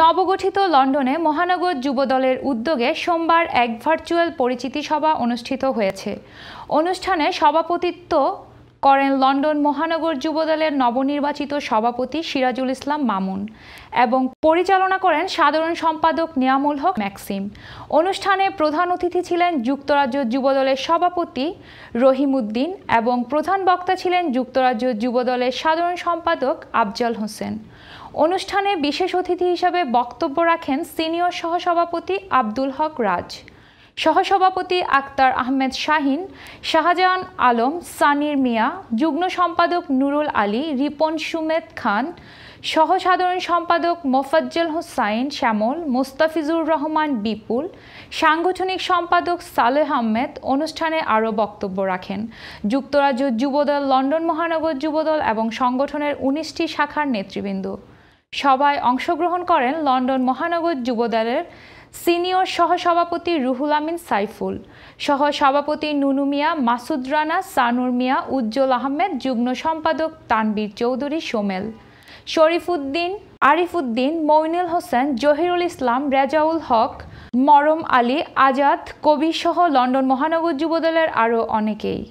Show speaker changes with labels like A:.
A: নবগঠিত লন্ডনে মহানগর যুবদলের উদ্যোগে সোমবার এক ভার্চুয়াল পরিচিতি সভা অনুষ্ঠিত হয়েছে অনুষ্ঠানে সভাপতিত্ব করেন লন্ডন মহানগর যুবদলের নবনির্বাচিত সভাপতি সিরাজুল ইসলাম মামুন এবং পরিচালনা করেন সাধারণ সম্পাদক নিয়ামুল হক ম্যাক্সিম অনুষ্ঠানে প্রধান অতিথি ছিলেন যুক্তরাজ্য যুবদলের সভাপতি রহিমউদ্দিন এবং প্রধান বক্তা ছিলেন যুক্তরাজ্য যুবদলের সাধারণ সম্পাদক আফজল হোসেন অনুষ্ঠানে বিশেষ অতিথি হিসাবে বক্তব্য রাখেন সিনিয়র সহসভাপতি আব্দুল হক রাজ সহসভাপতি আক্তার আহমেদ শাহিন শাহজাহান আলম সানির মিয়া যুগ্ম সম্পাদক নুরুল আলী রিপন সুমেদ খান সহ সাধারণ সম্পাদক মোফাজ্জল হোসাইন শ্যামল মোস্তাফিজুর রহমান বিপুল সাংগঠনিক সম্পাদক সালেহ আহমেদ অনুষ্ঠানে আরও বক্তব্য রাখেন যুক্তরাজ্য যুবদল লন্ডন মহানগর যুবদল এবং সংগঠনের উনিশটি শাখার নেতৃবৃন্দ সভায় অংশগ্রহণ করেন লন্ডন মহানগর যুবদলের সিনিয়র সহসভাপতি রুহুল আমিন সাইফুল সহসভাপতি নুনু মিয়া মাসুদ রানা সানুর মিয়া উজ্জ্বল আহমেদ যুগ্ম সম্পাদক তানবীর চৌধুরী সোমেল শরীফুদ্দিন আরিফুদ্দিন মইনুল হোসেন জহিরুল ইসলাম রেজাউল হক মরম আলী আজাদ কবিসহ লন্ডন মহানগর যুবদলের আরও অনেকেই